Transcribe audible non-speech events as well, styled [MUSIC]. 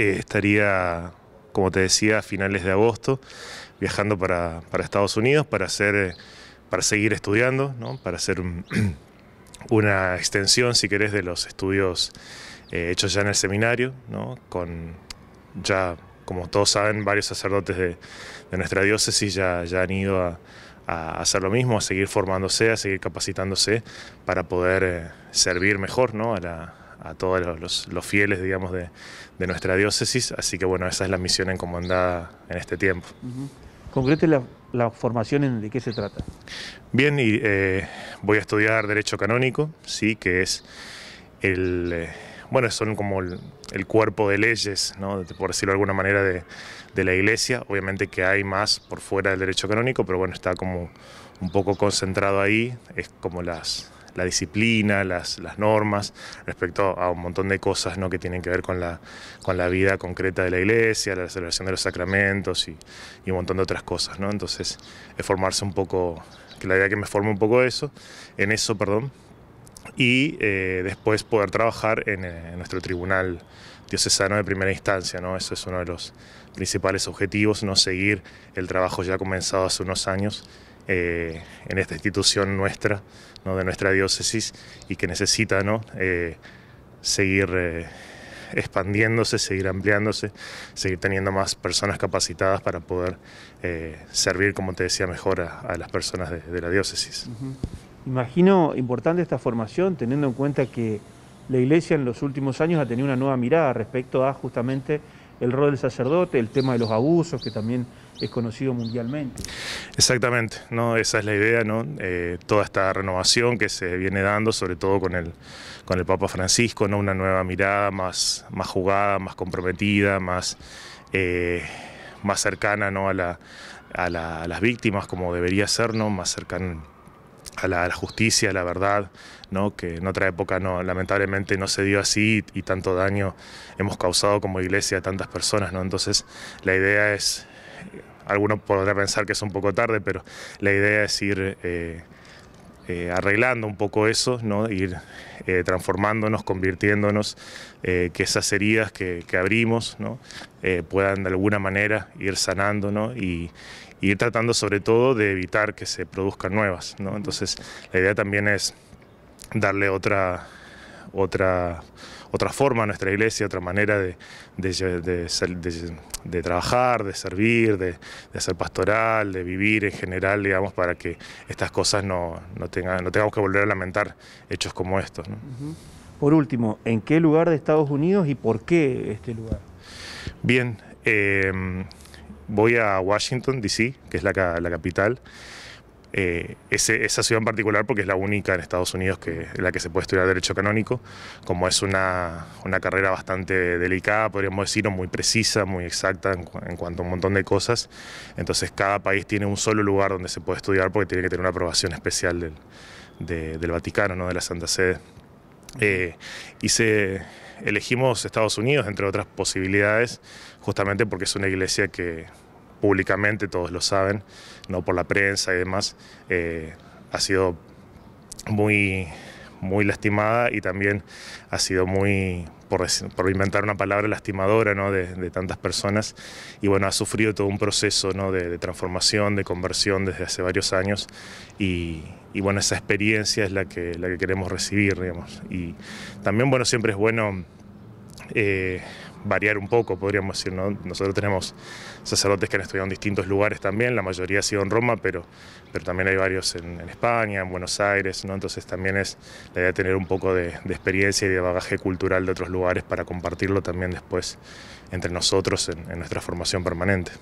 estaría, como te decía, a finales de agosto viajando para, para Estados Unidos para, hacer, eh, para seguir estudiando, ¿no? para hacer [CLEARS THROAT] una extensión, si querés, de los estudios eh, hechos ya en el seminario, ¿no? con ya, como todos saben, varios sacerdotes de, nuestra diócesis ya, ya han ido a, hacer lo mismo, a seguir formándose, a seguir capacitándose para poder eh, servir mejor ¿no? a, la, a todos los, fieles, digamos, de, nuestra diócesis. Así que bueno, esa es la misión encomendada en este tiempo. Concrete la, formación, ¿en de qué se trata? Bien, eh, voy a estudiar Derecho Canónico, sí, que es el... Eh, bueno, son como el, cuerpo de leyes, por decirlo de alguna manera, de, de, la iglesia. Obviamente que hay más por fuera del derecho canónico, pero bueno, está como un poco concentrado ahí, es como las, la disciplina, las, normas, respecto a un montón de cosas ¿no? que tienen que ver con la, con la vida concreta de la iglesia, la celebración de los sacramentos y, un montón de otras cosas. ¿no? Entonces, es formarse un poco, que la idea que me forme un poco eso, en eso, perdón, y eh, después poder trabajar en, eh, en, nuestro tribunal diocesano de primera instancia, ¿no? Eso es uno de los principales objetivos, no seguir el trabajo ya comenzado hace unos años eh, en esta institución nuestra, ¿no? de nuestra diócesis, y que necesita eh, seguir eh, expandiéndose, seguir ampliándose, seguir teniendo más personas capacitadas para poder servir, como te decía, mejor a, las personas de, la diócesis. Imagino importante esta formación, teniendo en cuenta que la Iglesia en los últimos años ha tenido una nueva mirada respecto a justamente el rol del sacerdote, el tema de los abusos, que también es conocido mundialmente. Exactamente, ¿no? esa es la idea, ¿no? Eh, toda esta renovación que se viene dando, sobre todo con el, con el Papa Francisco, ¿no? una nueva mirada más, más jugada, más comprometida, más, eh, más cercana ¿no? a, a, las víctimas como debería ser, ¿no? más cercana a la, justicia, a la verdad, ¿no? que en otra época no, lamentablemente no se dio así y, tanto daño hemos causado como iglesia a tantas personas. ¿no? Entonces la idea es, eh, algunos podrán pensar que es un poco tarde, pero la idea es ir... Eh, eh, arreglando un poco eso, ¿no? ir eh, transformándonos, convirtiéndonos, eh, que esas heridas que, abrimos ¿no? puedan de alguna manera ir sanando ¿no? y, ir tratando sobre todo de evitar que se produzcan nuevas. ¿no? Entonces la idea también es darle otra otra, otra forma nuestra iglesia, otra manera de, de, trabajar, de servir, de, ser pastoral, de vivir en general, digamos, para que estas cosas no, tengan, no tengamos que volver a lamentar hechos como estos. Por último, ¿en qué lugar de Estados Unidos y por qué este lugar? Bien, em, voy a Washington, D.C., que es la, la capital. Eh, esa ciudad en particular porque es la única en Estados Unidos que, en la que se puede estudiar Derecho Canónico, como es una, una carrera bastante delicada, podríamos decirlo, muy precisa, muy exacta en, cuanto a un montón de cosas, entonces cada país tiene un solo lugar donde se puede estudiar porque tiene que tener una aprobación especial del, del Vaticano, ¿no? de la Santa Sede. Eh, y se, elegimos Estados Unidos, entre otras posibilidades, justamente porque es una iglesia que públicamente, todos lo saben, no por la prensa y demás, eh, ha sido muy, muy lastimada y también ha sido muy, por, inventar una palabra, lastimadora ¿no? de, tantas personas. Y bueno, ha sufrido todo un proceso ¿no? de, transformación, de conversión desde hace varios años. Y, bueno, esa experiencia es la que, la que queremos recibir, digamos. Y también, bueno, siempre es bueno... Eh, variar un poco, podríamos decir. Nosotros tenemos sacerdotes que han estudiado en distintos lugares también, la mayoría ha sido en Roma, pero, pero también hay varios en, España, en Buenos Aires, ¿no? entonces también es la idea de tener un poco de, experiencia y de bagaje cultural de otros lugares para compartirlo también después entre nosotros en, en nuestra formación permanente.